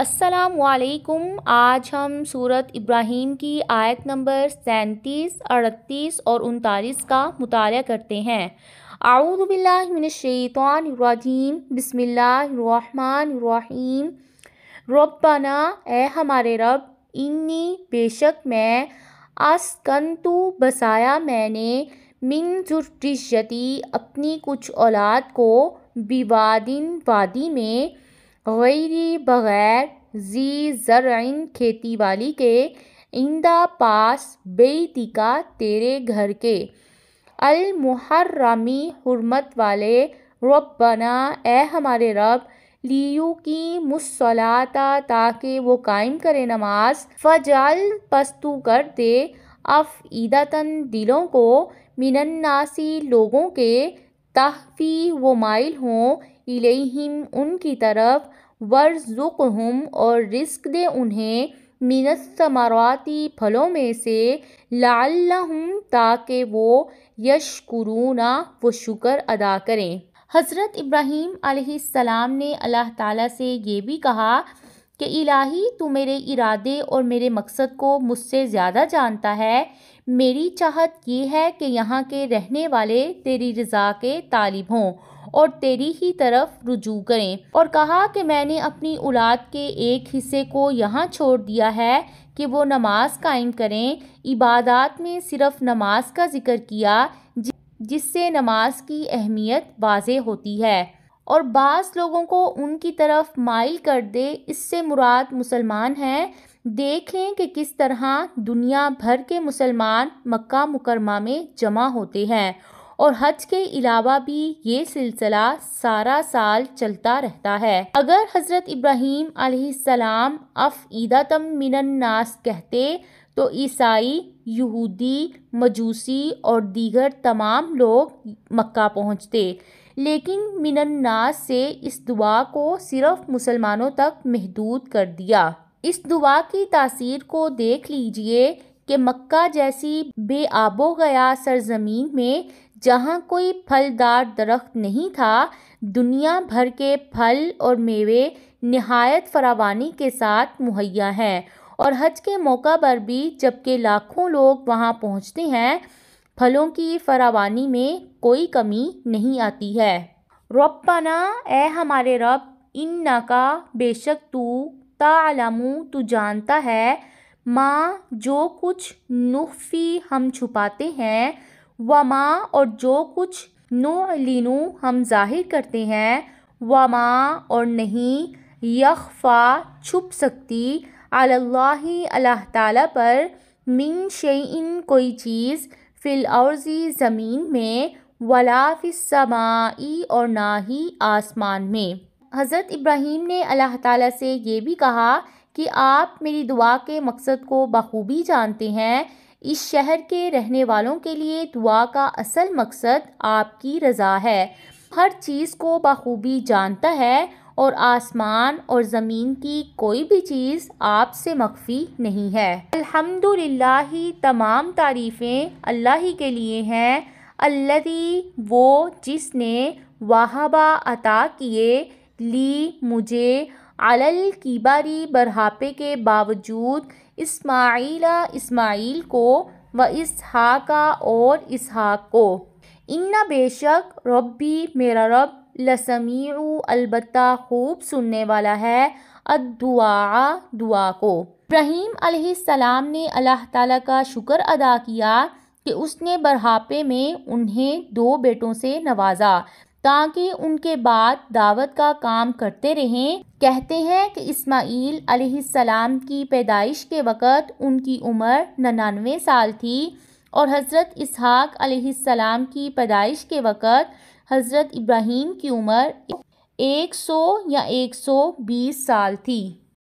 असलकुम आज हम सूरत इब्राहिम की आयत नंबर सैंतीस अड़तीस और उनतालीस का मताल करते हैं आऊदबिल्लाशैतवानरजीम बसमीम रबाना ए हमारे रब इन्नी बेशक मैं आसकंतु बसाया मैंने मिन जुर्रिशती अपनी कुछ औलाद को बिवादिन वादी में गैरी बग़ैर ज़ी ज़र खेती बाली के इंदा पास बेतिका तेरे घर के अलमुहर्रमी हरमत वाले रबना ए हमारे रब लियू की मुसलाता ताकि वो कायम करे नमाज फजाल पस्तू कर दे अफ़ीदतन दिलों को मिनन्नासी लोगों के तहफ़ी व माइल हों इलेहिम उनकी तरफ हम और रिस्क दे उन्हें मीनस समारवाती फलों में से लाल हम ताकि वो यशकुरूना वो शुक्र अदा करें हज़रत इब्राहीम सलाम ने अल्लाह ताला से ये भी कहा कि इलाही तू मेरे इरादे और मेरे मकसद को मुझसे ज़्यादा जानता है मेरी चाहत ये है कि यहाँ के रहने वाले तेरी रज़ा के तालिब हों और तेरी ही तरफ रुजू करें और कहा कि मैंने अपनी औलाद के एक हिस्से को यहाँ छोड़ दिया है कि वो नमाज कायम करें इबादत में सिर्फ नमाज का जिक्र किया जिससे नमाज की अहमियत वाज होती है और बास लोगों को उनकी तरफ माइल कर दे इससे मुराद मुसलमान हैं देखें कि किस तरह दुनिया भर के मुसलमान मक्का मुकरमा में जमा होते हैं और हज के अलावा भी ये सिलसिला सारा साल चलता रहता है अगर हजरत इब्राहिम अलैहिस्सलाम अफ ईदातम मिनन्नास कहते तो ईसाई यहूदी मजूसी और दीगर तमाम लोग मक्का पहुंचते लेकिन मिनन्नास से इस दुआ को सिर्फ मुसलमानों तक महदूद कर दिया इस दुआ की तासीर को देख लीजिए कि मक्का जैसी बेआबो गया सरजमीन में जहाँ कोई फलदार दरख्त नहीं था दुनिया भर के फल और मेवे नहायत फरावानी के साथ मुहैया हैं और हज के मौका पर भी जबकि लाखों लोग वहाँ पहुँचते हैं फलों की फरावानी में कोई कमी नहीं आती है रब्बाना ए हमारे रब इन नाका बेशक तू तालामू तू जानता है माँ जो कुछ नुफ़ी हम छुपाते हैं व माँ और जो कुछ नो लिनू हम जाहिर करते हैं व माँ और नहीं यखफा छुप सकती अल्लाह अल्लाह ताला पर मिन शैन कोई चीज़ फिल अर्जी ज़मीन में वलाफ़िसमाई और ना ही आसमान में हज़रत इब्राहीम ने अल्लाह ताला से ये भी कहा कि आप मेरी दुआ के मकसद को बखूबी जानते हैं इस शहर के रहने वालों के लिए दुआ का असल मकसद आपकी रज़ा है हर चीज़ को बखूबी जानता है और आसमान और ज़मीन की कोई भी चीज़ आपसे मख्फी नहीं है अल्हम्दुलिल्लाह तमाम तारीफ़ें अल्लाह ही के लिए हैं अल्लाह वो जिसने वाहबा अता किए ली मुझे अलल की बारी बरहापे के बावजूद इस्माइला इस्माइल को व इसहाका और इसहाक को इन्ना बेशक रब्बी मेरा रब लसमी अलबत् खूब सुनने वाला है अदुआ दुआ को ब्रहीम सलाम ने अल्लाह ताला का शुक्र अदा किया कि उसने बरहापे में उन्हें दो बेटों से नवाजा ताकि उनके बाद दावत का काम करते रहें कहते हैं कि इस्माइल अलैहिस्सलाम की पैदाइश के वक़्त उनकी उम्र नन्यानवे साल थी और हज़रत इसहाक अलैहिस्सलाम की पैदाइश के वक़्त हज़रत इब्राहीम की उम्र 100 या 120 साल थी